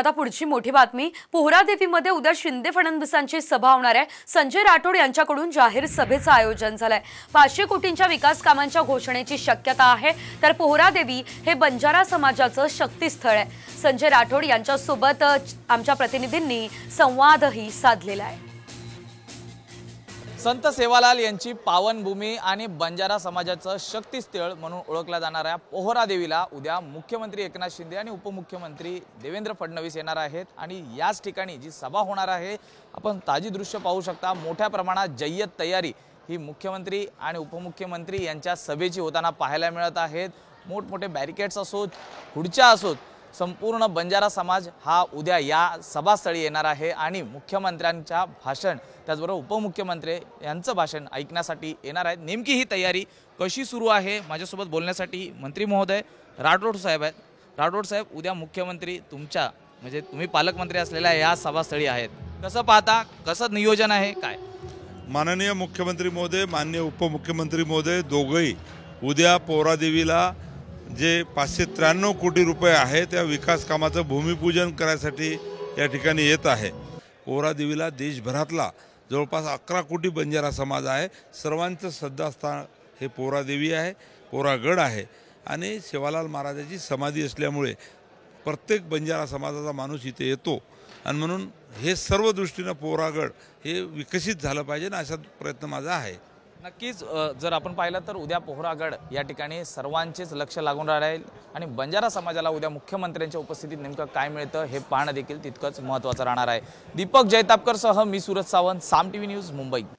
आता पुढची मोठी बातमी पोहरादेवीमध्ये उद्या शिंदे फडणवीसांची सभा होणार आहे संजय राठोड यांच्याकडून जाहीर सभेचं आयोजन झालंय पाचशे कोटींच्या विकास कामांच्या घोषणेची शक्यता आहे तर पोहरादेवी हे बंजारा समाजाचं शक्तीस्थळ आहे संजय राठोड यांच्यासोबत आमच्या प्रतिनिधींनी संवादही साधलेला आहे संत सेवालाल यांची पावनभूमी आणि बंजारा समाजाचं शक्तीस्थळ म्हणून ओळखल्या जाणाऱ्या पोहरा देवीला उद्या मुख्यमंत्री एकनाथ शिंदे आणि उपमुख्यमंत्री देवेंद्र फडणवीस येणार आहेत आणि याच ठिकाणी जी सभा होणार आहे आपण ताजी दृश्य पाहू शकता मोठ्या प्रमाणात जय्यत तयारी ही मुख्यमंत्री आणि उपमुख्यमंत्री यांच्या सभेची होताना पाहायला मिळत आहेत मोठमोठे बॅरिकेड्स असोत पुढच्या असोत संपूर्ण बंजारा समाज हा उद्या या सभास्थळी येणार आहे आणि मुख्यमंत्र्यांच्या भाषण त्याचबरोबर उपमुख्यमंत्री यांचं भाषण ऐकण्यासाठी येणार आहेत नेमकी ही तयारी कशी सुरू आहे माझ्यासोबत बोलण्यासाठी मंत्री महोदय राठोड साहेब आहेत राठोड साहेब उद्या मुख्यमंत्री तुमच्या म्हणजे तुम्ही पालकमंत्री असलेल्या या सभास्थळी आहेत कसं पाहता कसं नियोजन आहे काय माननीय मुख्यमंत्री महोदय मान्य उपमुख्यमंत्री महोदय दोघंही उद्या पोरादेवीला जे पाचशे त्र्याण्णव कोटी रुपये आहे त्या विकास कामाचं भूमिपूजन करायसाठी या ठिकाणी येत आहे कोहरा देवीला देशभरातला जवळपास अकरा कोटी बंजारा समाज आहे सर्वांचं श्रद्धास्थान हे पोरादेवी आहे पोरागड आहे आणि शिवालाल महाराजाची समाधी असल्यामुळे प्रत्येक बंजारा समाजाचा माणूस इथे येतो आणि म्हणून हे सर्व दृष्टीनं पोरागड हे विकसित झालं पाहिजे ना असा प्रयत्न माझा आहे नक्कीच जर आपण पाहिलं तर उद्या पोहरागड या ठिकाणी सर्वांचेच लक्ष लागून राहील आणि बंजारा समाजाला उद्या मुख्यमंत्र्यांच्या उपस्थितीत नेमकं काय मिळतं हे पाहणं देखील तितकंच महत्त्वाचं राहणार आहे दीपक जैतापकरसह मी Suraj Sawant Saam T V news Mumbai